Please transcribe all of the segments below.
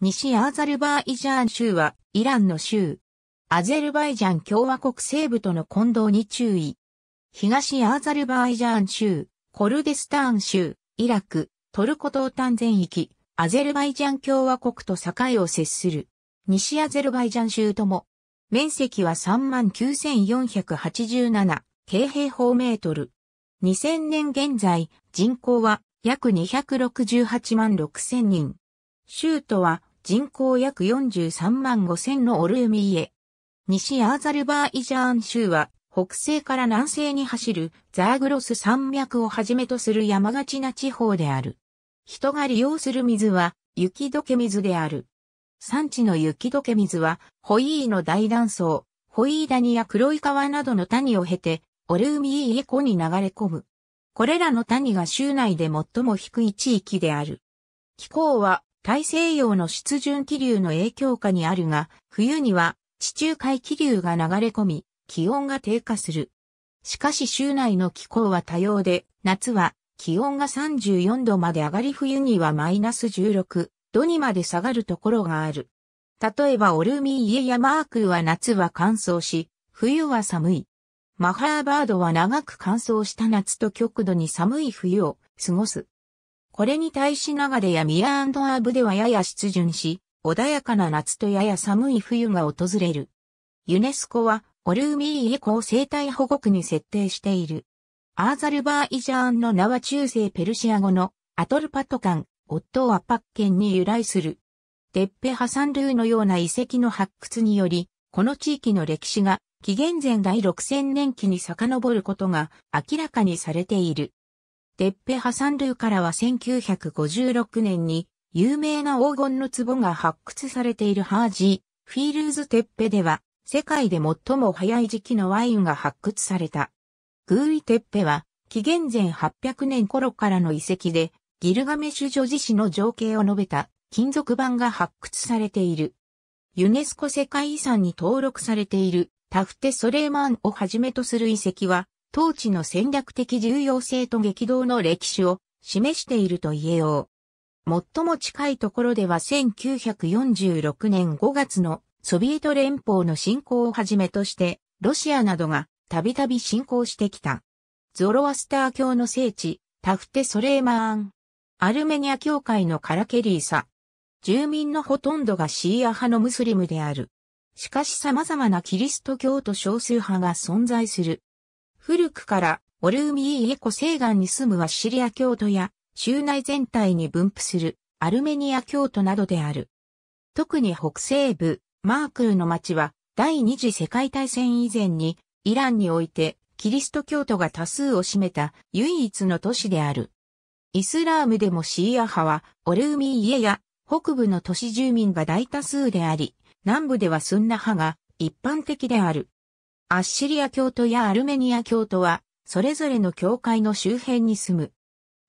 西アーザルバイジャン州はイランの州。アゼルバイジャン共和国西部との混同に注意。東アーザルバイジャン州、コルデスターン州、イラク、トルコ東端全域、アゼルバイジャン共和国と境を接する。西アゼルバイジャン州とも、面積は39,487平方メートル。2000年現在、人口は約268万6000人。州都は人口約43万5千のオルーミエ。西アーザルバーイジャーン州は北西から南西に走るザーグロス山脈をはじめとする山がちな地方である。人が利用する水は雪解け水である。産地の雪解け水はホイーの大断層、ホイー谷や黒い川などの谷を経てオルーミイエ湖に流れ込む。これらの谷が州内で最も低い地域である。気候は大西洋の湿潤気流の影響下にあるが、冬には地中海気流が流れ込み、気温が低下する。しかし州内の気候は多様で、夏は気温が34度まで上がり冬にはマイナス16度にまで下がるところがある。例えばオルミーエやマークは夏は乾燥し、冬は寒い。マハーバードは長く乾燥した夏と極度に寒い冬を過ごす。これに対し長出やミアアーブではやや湿潤し、穏やかな夏とやや寒い冬が訪れる。ユネスコは、オルーミーエコを生態保護区に設定している。アーザルバーイジャーンの名は中世ペルシア語のアトルパトカン、オットーアパッケンに由来する。テッペハサンルーのような遺跡の発掘により、この地域の歴史が紀元前第6000年期に遡ることが明らかにされている。デッペ・ハサンルーからは1956年に有名な黄金の壺が発掘されているハージー、フィールズ・テッペでは世界で最も早い時期のワインが発掘された。グーイ・テッペは紀元前800年頃からの遺跡でギルガメシュ女子史の情景を述べた金属板が発掘されている。ユネスコ世界遺産に登録されているタフテ・ソレーマンをはじめとする遺跡は当地の戦略的重要性と激動の歴史を示していると言えよう。最も近いところでは1946年5月のソビエト連邦の侵攻をはじめとして、ロシアなどがたびたび侵攻してきた。ゾロアスター教の聖地、タフテ・ソレーマーン。アルメニア教会のカラケリーサ。住民のほとんどがシーア派のムスリムである。しかし様々なキリスト教徒少数派が存在する。古くからオルーミイエコ西岸に住むワッシリア教徒や州内全体に分布するアルメニア教徒などである。特に北西部マークルの町は第二次世界大戦以前にイランにおいてキリスト教徒が多数を占めた唯一の都市である。イスラームでもシーア派はオルーミイエや北部の都市住民が大多数であり、南部ではスンナ派が一般的である。アッシリア教徒やアルメニア教徒は、それぞれの教会の周辺に住む。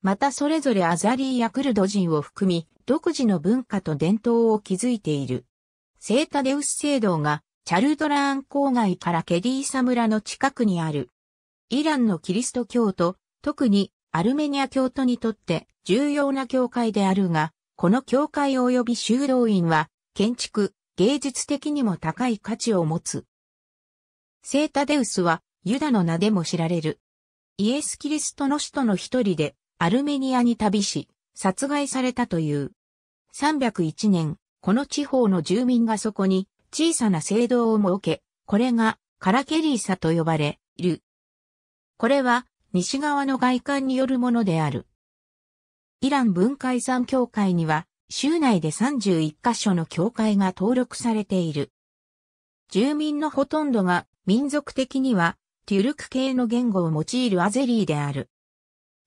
またそれぞれアザリーやクルド人を含み、独自の文化と伝統を築いている。セータデウス聖堂が、チャルドラーン郊外からケリーサ村の近くにある。イランのキリスト教徒、特にアルメニア教徒にとって重要な教会であるが、この教会及び修道院は、建築、芸術的にも高い価値を持つ。セータデウスはユダの名でも知られる。イエス・キリストの使徒の一人でアルメニアに旅し、殺害されたという。301年、この地方の住民がそこに小さな聖堂を設け、これがカラケリーサと呼ばれる。これは西側の外観によるものである。イラン文化遺産協会には、州内で31カ所の教会が登録されている。住民のほとんどが民族的には、テュルク系の言語を用いるアゼリーである。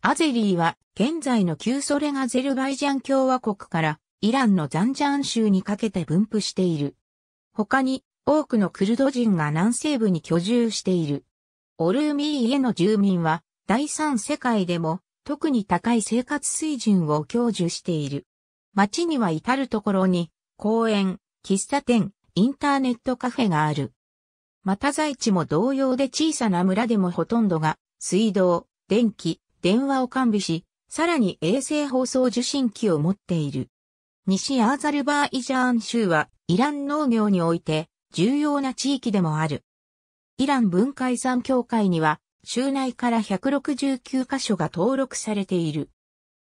アゼリーは、現在の旧ソ連アゼルバイジャン共和国から、イランのザンジャン州にかけて分布している。他に、多くのクルド人が南西部に居住している。オルーミーへの住民は、第三世界でも、特に高い生活水準を享受している。街には至るところに、公園、喫茶店、インターネットカフェがある。また在地も同様で小さな村でもほとんどが、水道、電気、電話を完備し、さらに衛星放送受信機を持っている。西アーザルバーイジャーン州は、イラン農業において、重要な地域でもある。イラン文化遺産協会には、州内から169カ所が登録されている。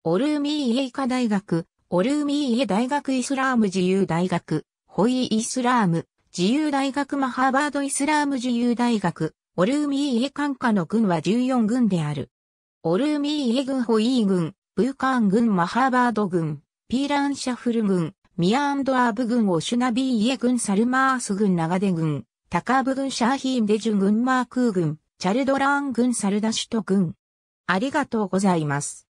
オルーミーイエイカ大学、オルーミーイエ大学イスラーム自由大学、ホイイスラーム、自由大学マハーバードイスラーム自由大学、オルーミーエ管下の軍は14軍である。オルーミーエ軍ホイー軍、ブーカーン軍マハーバード軍、ピーランシャフル軍、ミアンドアーブ軍オシュナビーエ軍サルマース軍長出軍、タカーブ軍シャーヒーンデジュ軍マークー軍、チャルドラーン軍サルダシュト軍。ありがとうございます。